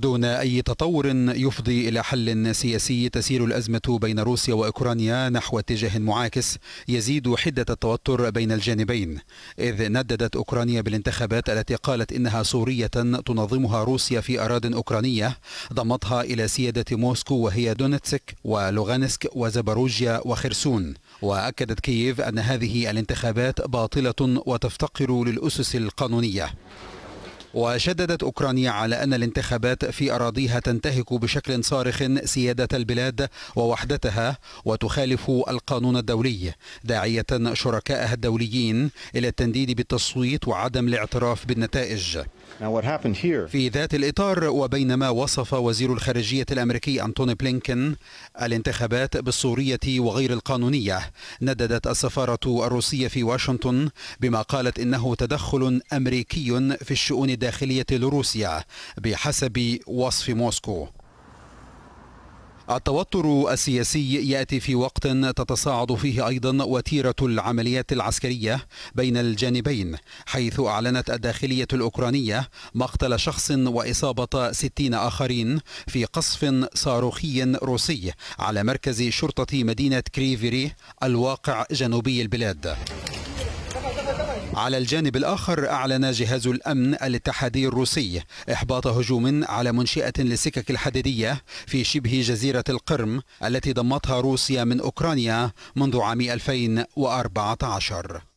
دون أي تطور يفضي إلى حل سياسي تسير الأزمة بين روسيا وأوكرانيا نحو اتجاه معاكس يزيد حدة التوتر بين الجانبين إذ نددت أوكرانيا بالانتخابات التي قالت إنها سورية تنظمها روسيا في أراض أوكرانية ضمتها إلى سيادة موسكو وهي دونتسك ولوغانسك وزبروجيا وخرسون وأكدت كييف أن هذه الانتخابات باطلة وتفتقر للأسس القانونية وشددت أوكرانيا على أن الانتخابات في أراضيها تنتهك بشكل صارخ سيادة البلاد ووحدتها وتخالف القانون الدولي داعية شركائها الدوليين إلى التنديد بالتصويت وعدم الاعتراف بالنتائج في ذات الإطار وبينما وصف وزير الخارجية الأمريكي أنتوني بلينكن الانتخابات بالصورية وغير القانونية نددت السفارة الروسية في واشنطن بما قالت إنه تدخل أمريكي في الشؤون الداخلية لروسيا بحسب وصف موسكو التوتر السياسي ياتي في وقت تتصاعد فيه ايضا وتيره العمليات العسكريه بين الجانبين حيث اعلنت الداخليه الاوكرانيه مقتل شخص واصابه 60 اخرين في قصف صاروخي روسي على مركز شرطه مدينه كريفيري الواقع جنوبي البلاد على الجانب الآخر أعلن جهاز الأمن الاتحادي الروسي إحباط هجوم على منشئة للسكك الحديدية في شبه جزيرة القرم التي ضمتها روسيا من أوكرانيا منذ عام 2014